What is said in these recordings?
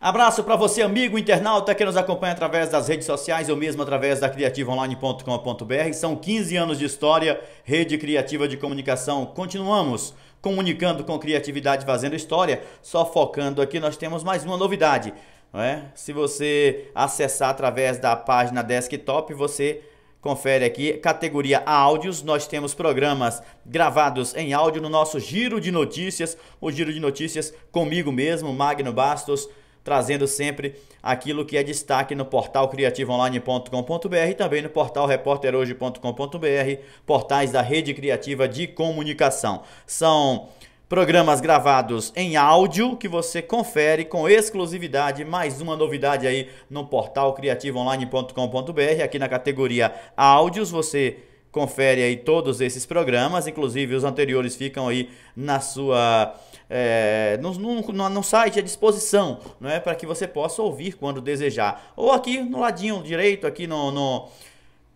Abraço para você, amigo internauta que nos acompanha através das redes sociais ou mesmo através da criativaonline.com.br. São 15 anos de história, rede criativa de comunicação. Continuamos comunicando com criatividade, fazendo história. Só focando aqui, nós temos mais uma novidade. É? Se você acessar através da página desktop, você confere aqui, categoria áudios, nós temos programas gravados em áudio no nosso giro de notícias, o giro de notícias comigo mesmo, Magno Bastos trazendo sempre aquilo que é destaque no portal criativoonline.com.br e também no portal repórterhoje.com.br, portais da rede criativa de comunicação. São programas gravados em áudio que você confere com exclusividade. Mais uma novidade aí no portal criativoonline.com.br, aqui na categoria áudios, você confere aí todos esses programas, inclusive os anteriores ficam aí na sua é, no, no, no, site à disposição, não é para que você possa ouvir quando desejar. Ou aqui no ladinho direito, aqui no, no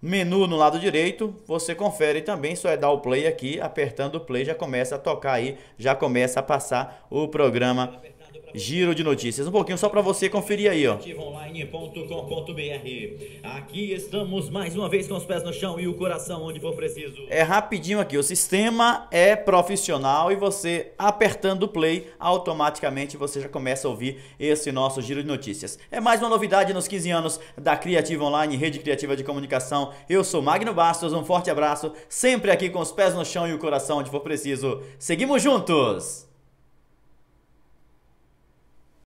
menu no lado direito, você confere também, só é dar o play aqui, apertando o play já começa a tocar aí, já começa a passar o programa giro de notícias. Um pouquinho só para você conferir aí, ó. Aqui estamos mais uma vez com os pés no chão e o coração onde for preciso. É rapidinho aqui, o sistema é profissional e você apertando o play, automaticamente você já começa a ouvir esse nosso giro de notícias. É mais uma novidade nos 15 anos da Criativa Online, Rede Criativa de Comunicação. Eu sou Magno Bastos, um forte abraço, sempre aqui com os pés no chão e o coração onde for preciso. Seguimos juntos.